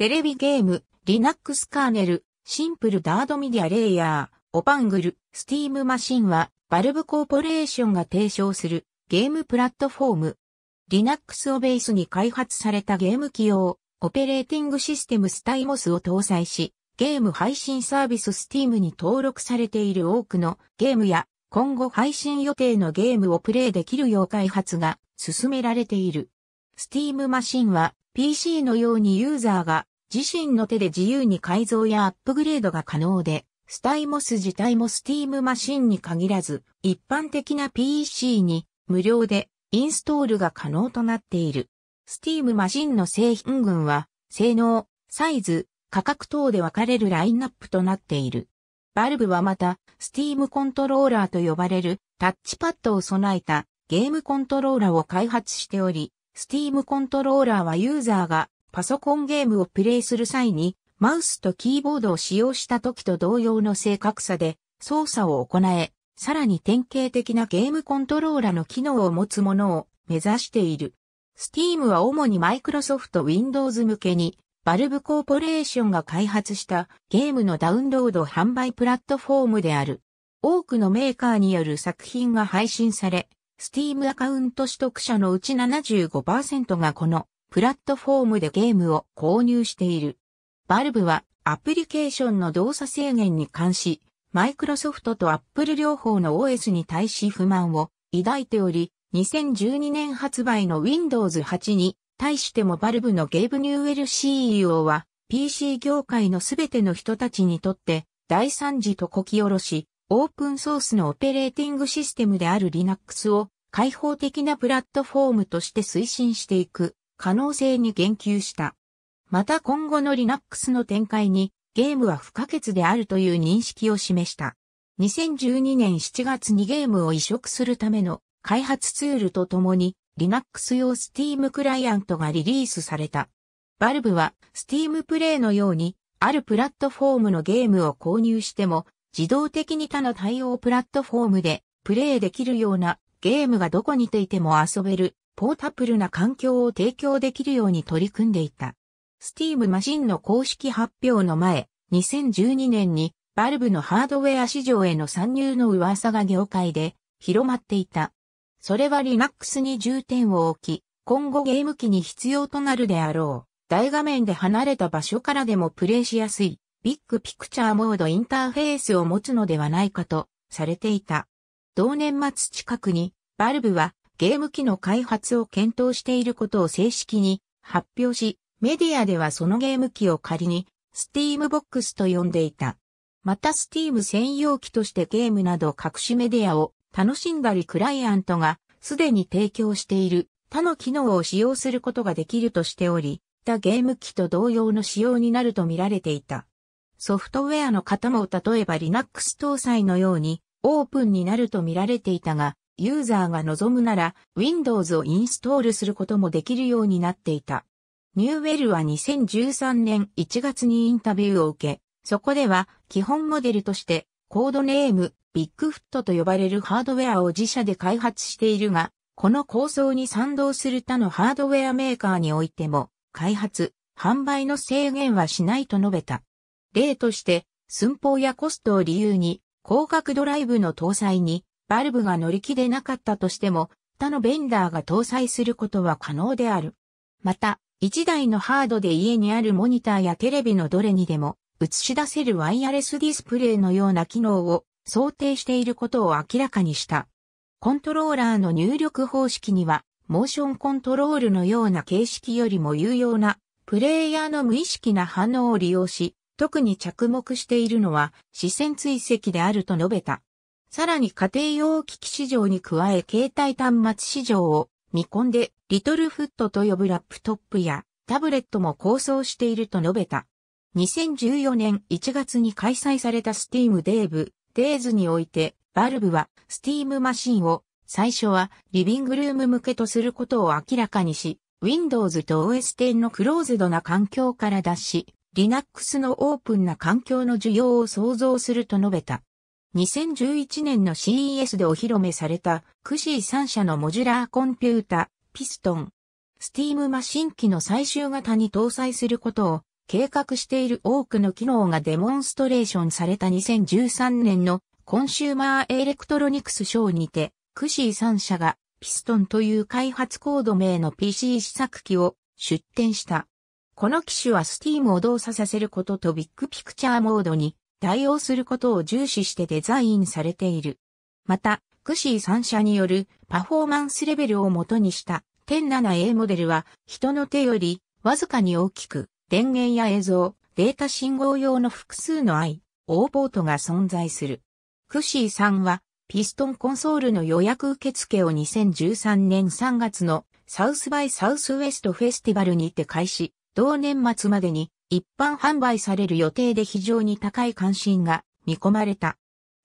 テレビゲーム、Linux カーネル、シンプルダードミディアレイヤー、オパングル、スティームマシンは、バルブコーポレーションが提唱するゲームプラットフォーム。Linux をベースに開発されたゲーム機用、オペレーティングシステムスタイモスを搭載し、ゲーム配信サービス Steam に登録されている多くのゲームや今後配信予定のゲームをプレイできるよう開発が進められている。スティームマシンは PC のようにユーザーが自身の手で自由に改造やアップグレードが可能で、スタイモス自体もスティームマシンに限らず、一般的な PC に無料でインストールが可能となっている。スティームマシンの製品群は、性能、サイズ、価格等で分かれるラインナップとなっている。バルブはまた、スティームコントローラーと呼ばれるタッチパッドを備えたゲームコントローラーを開発しており、スティームコントローラーはユーザーがパソコンゲームをプレイする際に、マウスとキーボードを使用した時と同様の正確さで操作を行え、さらに典型的なゲームコントローラの機能を持つものを目指している。Steam は主にマイクロソフト Windows 向けに、バルブコーポレーションが開発したゲームのダウンロード販売プラットフォームである。多くのメーカーによる作品が配信され、Steam アカウント取得者のうち75%がこのプラットフォームでゲームを購入している。バルブはアプリケーションの動作制限に関し、マイクロソフトとアップル両方の OS に対し不満を抱いており、2012年発売の Windows 8に対してもバルブのゲイブ・ニューエル CEO は PC 業界のすべての人たちにとって第三次とこき下ろし、オープンソースのオペレーティングシステムである Linux を開放的なプラットフォームとして推進していく可能性に言及した。また今後の Linux の展開にゲームは不可欠であるという認識を示した。2012年7月にゲームを移植するための開発ツールとともに Linux 用 Steam クライアントがリリースされた。バルブは Steam プレイのようにあるプラットフォームのゲームを購入しても自動的に他の対応プラットフォームでプレイできるようなゲームがどこにていても遊べるポータブルな環境を提供できるように取り組んでいた。スティームマシンの公式発表の前、2012年にバルブのハードウェア市場への参入の噂が業界で広まっていた。それは Linux に重点を置き、今後ゲーム機に必要となるであろう。大画面で離れた場所からでもプレイしやすい、ビッグピクチャーモードインターフェースを持つのではないかとされていた。同年末近くに、バルブはゲーム機の開発を検討していることを正式に発表し、メディアではそのゲーム機を仮に Steambox と呼んでいた。また Steam 専用機としてゲームなど各種メディアを楽しんだりクライアントがすでに提供している他の機能を使用することができるとしており、他ゲーム機と同様の仕様になると見られていた。ソフトウェアの方も例えば Linux 搭載のようにオープンになると見られていたが、ユーザーが望むなら Windows をインストールすることもできるようになっていた。ニューウェルは2013年1月にインタビューを受け、そこでは基本モデルとしてコードネームビッグフットと呼ばれるハードウェアを自社で開発しているが、この構想に賛同する他のハードウェアメーカーにおいても開発、販売の制限はしないと述べた。例として寸法やコストを理由に広角ドライブの搭載にバルブが乗り気でなかったとしても、他のベンダーが搭載することは可能である。また、1台のハードで家にあるモニターやテレビのどれにでも映し出せるワイヤレスディスプレイのような機能を想定していることを明らかにした。コントローラーの入力方式には、モーションコントロールのような形式よりも有用な、プレイヤーの無意識な反応を利用し、特に着目しているのは視線追跡であると述べた。さらに家庭用機器市場に加え携帯端末市場を見込んで、リトルフットと呼ぶラップトップやタブレットも構想していると述べた。2014年1月に開催されたスティームデーブ、デーズにおいて、バルブはスティームマシンを最初はリビングルーム向けとすることを明らかにし、Windows と OS10 のクローズドな環境から脱し、Linux のオープンな環境の需要を創造すると述べた。2011年の CES でお披露目された、クシー3社のモジュラーコンピュータ、ピストン、スティームマシン機の最終型に搭載することを計画している多くの機能がデモンストレーションされた2013年のコンシューマーエレクトロニクスショーにて、クシー3社がピストンという開発コード名の PC 試作機を出展した。この機種はスティームを動作させることとビッグピクチャーモードに対応することを重視してデザインされている。また、クシー3社によるパフォーマンスレベルをもとにした 10.7A モデルは人の手よりわずかに大きく電源や映像、データ信号用の複数の i、O ポートが存在する。クシー3はピストンコンソールの予約受付を2013年3月のサウスバイサウスウエストフェスティバルにて開始、同年末までに一般販売される予定で非常に高い関心が見込まれた。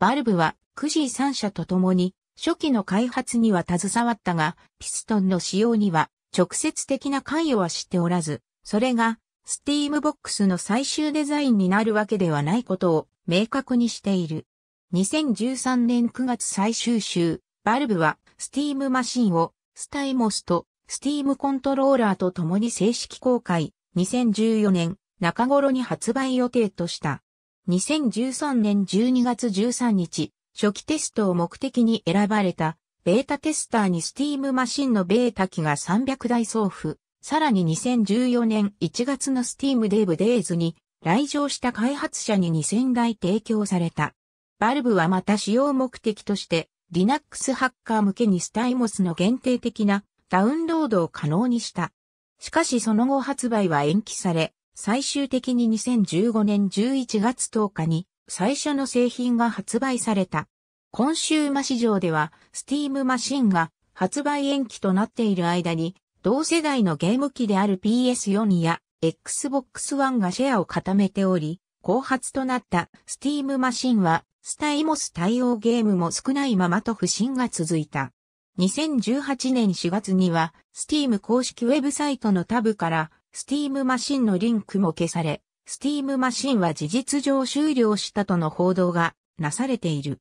バルブはクジー3社と共に初期の開発には携わったが、ピストンの使用には直接的な関与はしておらず、それがスティームボックスの最終デザインになるわけではないことを明確にしている。2013年9月最終週、バルブはスティームマシンをスタイモスとスティームコントローラーと共に正式公開。2014年中頃に発売予定とした。2013年12月13日、初期テストを目的に選ばれた、ベータテスターにスティームマシンのベータ機が300台送付、さらに2014年1月のスティームデーブデイズに来場した開発者に2000台提供された。バルブはまた使用目的として、Linux ハッカー向けにスタイモスの限定的なダウンロードを可能にした。しかしその後発売は延期され、最終的に2015年11月10日に最初の製品が発売された。コンシューマ市場では、スティームマシンが発売延期となっている間に、同世代のゲーム機である PS4 や Xbox One がシェアを固めており、後発となったスティームマシンは、スタイモス対応ゲームも少ないままと不振が続いた。2018年4月には、スティーム公式ウェブサイトのタブから、スティームマシンのリンクも消され、スティームマシンは事実上終了したとの報道がなされている。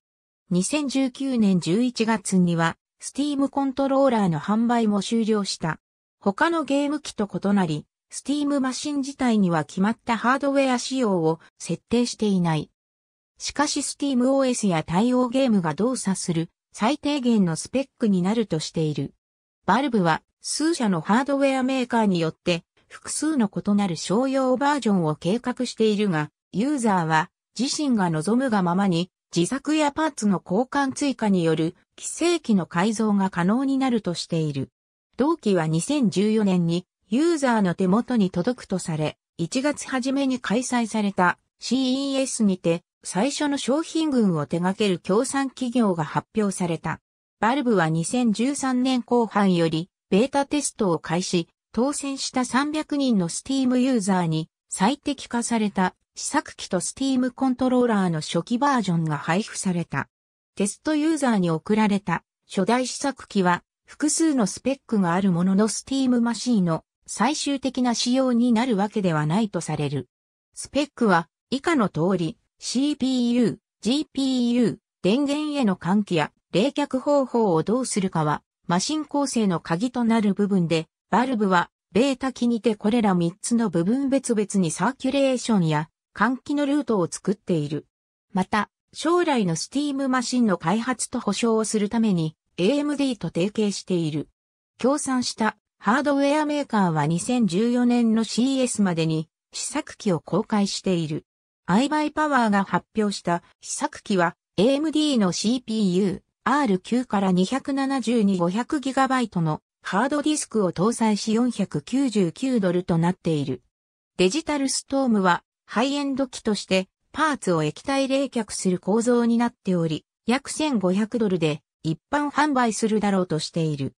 2019年11月には、スティームコントローラーの販売も終了した。他のゲーム機と異なり、スティームマシン自体には決まったハードウェア仕様を設定していない。しかしスティーム OS や対応ゲームが動作する最低限のスペックになるとしている。バルブは数社のハードウェアメーカーによって複数の異なる商用バージョンを計画しているが、ユーザーは自身が望むがままに自作やパーツの交換追加による規制機の改造が可能になるとしている。同期は2014年にユーザーの手元に届くとされ、1月初めに開催された CES にて最初の商品群を手掛ける協賛企業が発表された。バルブは2013年後半よりベータテストを開始、当選した300人の Steam ユーザーに最適化された試作機と Steam コントローラーの初期バージョンが配布された。テストユーザーに送られた初代試作機は複数のスペックがあるものの Steam マシーの最終的な仕様になるわけではないとされる。スペックは以下の通り CPU、GPU、電源への換気や冷却方法をどうするかはマシン構成の鍵となる部分でバルブは、ベータ機にてこれら3つの部分別々にサーキュレーションや換気のルートを作っている。また、将来のスティームマシンの開発と保証をするために AMD と提携している。協賛したハードウェアメーカーは2014年の CS までに試作機を公開している。アイバイパワーが発表した試作機は AMD の CPU R9 から 272-500GB のハードディスクを搭載し499ドルとなっている。デジタルストームはハイエンド機としてパーツを液体冷却する構造になっており、約1500ドルで一般販売するだろうとしている。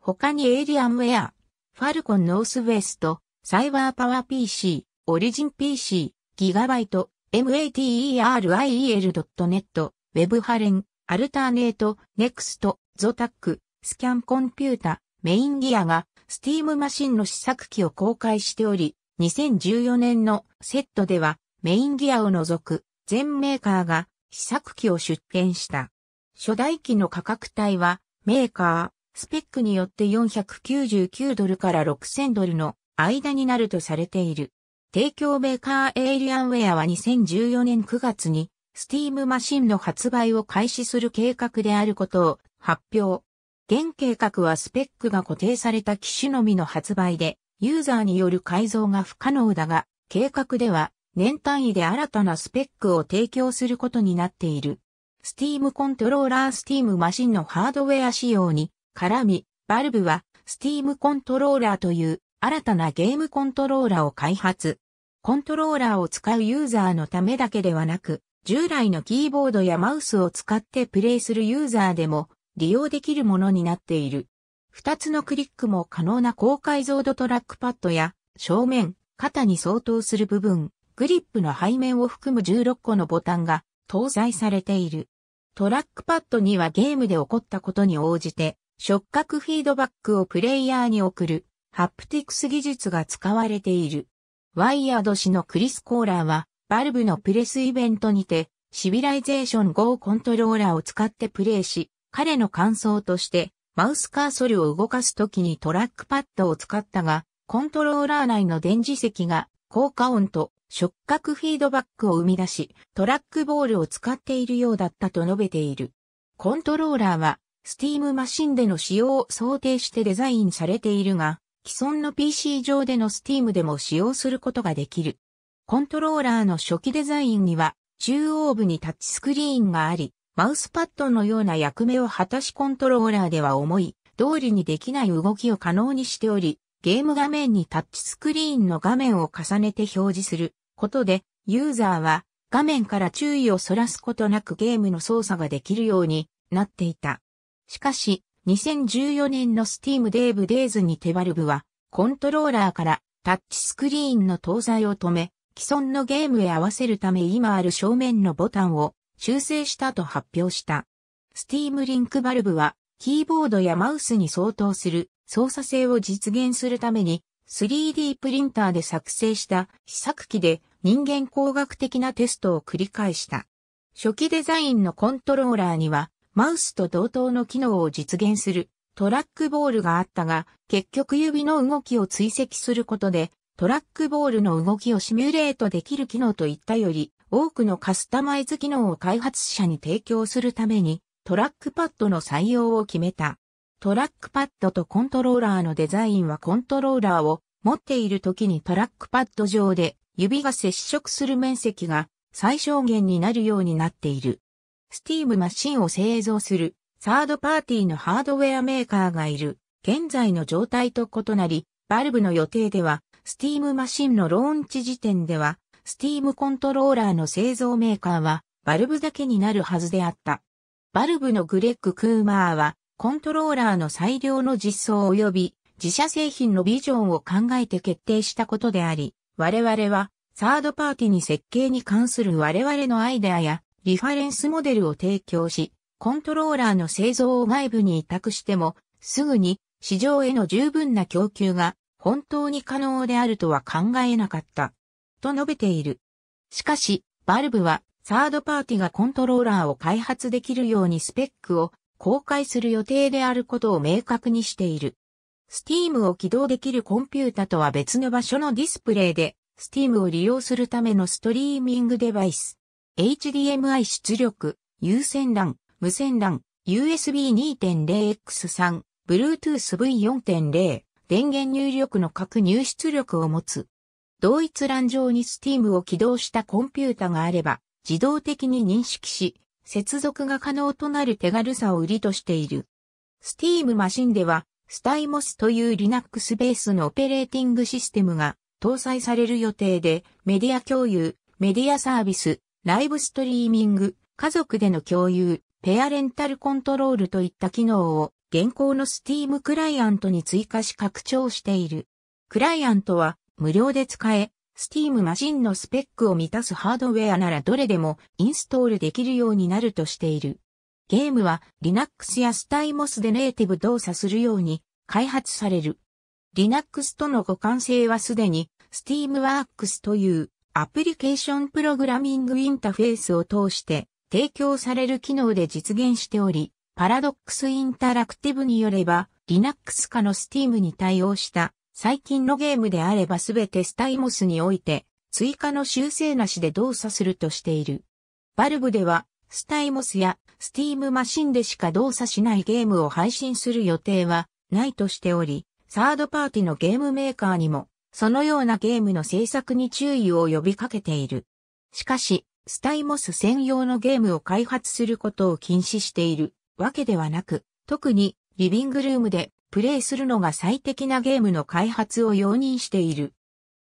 他にエイリアンウェア、ファルコンノースウェスト、サイバーパワー PC、オリジン PC、ギガバイト、materiel.net、ウェブハレン、アルターネート、ネクスト、ゾタック、スキャンコンピュータ、メインギアがスティームマシンの試作機を公開しており、2014年のセットではメインギアを除く全メーカーが試作機を出展した。初代機の価格帯はメーカー、スペックによって499ドルから6000ドルの間になるとされている。提供メーカーエイリアンウェアは2014年9月にスティームマシンの発売を開始する計画であることを発表。現計画はスペックが固定された機種のみの発売で、ユーザーによる改造が不可能だが、計画では年単位で新たなスペックを提供することになっている。スティームコントローラースティームマシンのハードウェア仕様に絡み、バルブはスティームコントローラーという新たなゲームコントローラーを開発。コントローラーを使うユーザーのためだけではなく、従来のキーボードやマウスを使ってプレイするユーザーでも利用できるものになっている。2つのクリックも可能な高解像度トラックパッドや正面、肩に相当する部分、グリップの背面を含む16個のボタンが搭載されている。トラックパッドにはゲームで起こったことに応じて触覚フィードバックをプレイヤーに送るハプティクス技術が使われている。ワイヤード氏のクリス・コーラーはバルブのプレスイベントにてシビライゼーション GO コントローラーを使ってプレイし、彼の感想として、マウスカーソルを動かすときにトラックパッドを使ったが、コントローラー内の電磁石が効果音と触覚フィードバックを生み出し、トラックボールを使っているようだったと述べている。コントローラーは、スティームマシンでの使用を想定してデザインされているが、既存の PC 上でのスティームでも使用することができる。コントローラーの初期デザインには、中央部にタッチスクリーンがあり、マウスパッドのような役目を果たしコントローラーでは重い、通りにできない動きを可能にしており、ゲーム画面にタッチスクリーンの画面を重ねて表示することで、ユーザーは画面から注意をそらすことなくゲームの操作ができるようになっていた。しかし、2014年の Steam デーブデイズにテバルブは、コントローラーからタッチスクリーンの搭載を止め、既存のゲームへ合わせるため今ある正面のボタンを修正したと発表した。スティームリンクバルブは、キーボードやマウスに相当する操作性を実現するために、3D プリンターで作成した試作機で人間工学的なテストを繰り返した。初期デザインのコントローラーには、マウスと同等の機能を実現するトラックボールがあったが、結局指の動きを追跡することで、トラックボールの動きをシミュレートできる機能といったより、多くのカスタマイズ機能を開発者に提供するためにトラックパッドの採用を決めた。トラックパッドとコントローラーのデザインはコントローラーを持っている時にトラックパッド上で指が接触する面積が最小限になるようになっている。スティームマシンを製造するサードパーティーのハードウェアメーカーがいる現在の状態と異なり、バルブの予定ではスティームマシンのローンチ時点ではスティームコントローラーの製造メーカーは、バルブだけになるはずであった。バルブのグレッグ・クーマーは、コントローラーの最良の実装及び自社製品のビジョンを考えて決定したことであり、我々はサードパーティに設計に関する我々のアイデアやリファレンスモデルを提供し、コントローラーの製造を外部に委託しても、すぐに市場への十分な供給が本当に可能であるとは考えなかった。と述べている。しかし、バルブはサードパーティがコントローラーを開発できるようにスペックを公開する予定であることを明確にしている。Steam を起動できるコンピュータとは別の場所のディスプレイで Steam を利用するためのストリーミングデバイス。HDMI 出力、有線 LAN、無線 LAN、USB 2.0X3、Bluetooth V4.0、電源入力の各入出力を持つ。同一欄上に Steam を起動したコンピュータがあれば、自動的に認識し、接続が可能となる手軽さを売りとしている。Steam マシンでは、StyMOS という Linux ベースのオペレーティングシステムが搭載される予定で、メディア共有、メディアサービス、ライブストリーミング、家族での共有、ペアレンタルコントロールといった機能を現行の Steam クライアントに追加し拡張している。クライアントは無料で使え、Steam マシンのスペックを満たすハードウェアならどれでもインストールできるようになるとしている。ゲームは Linux や StyMos でネイティブ動作するように開発される。Linux との互換性はすでに SteamWorks というアプリケーションプログラミングインターフェースを通して提供される機能で実現しており、パラドックスインタラクティブによれば Linux 化の Steam に対応した最近のゲームであればすべてスタイモスにおいて、追加の修正なしで動作するとしている。バルブでは、スタイモスやスティームマシンでしか動作しないゲームを配信する予定はないとしており、サードパーティのゲームメーカーにも、そのようなゲームの制作に注意を呼びかけている。しかし、スタイモス専用のゲームを開発することを禁止しているわけではなく、特にリビングルームでプレイするのが最適なゲームの開発を容認している。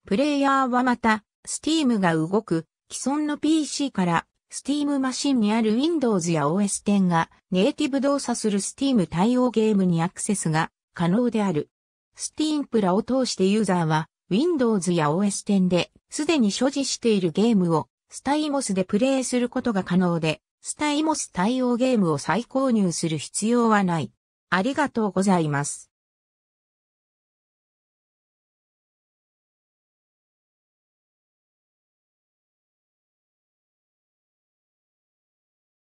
プレイヤーはまた、Steam が動く既存の PC から Steam マシンにある Windows や OS10 がネイティブ動作する Steam 対応ゲームにアクセスが可能である。Steam プラを通してユーザーは Windows や OS10 ですでに所持しているゲームをスタイモスでプレイすることが可能で、スタイモス対応ゲームを再購入する必要はない。ありがとうございます。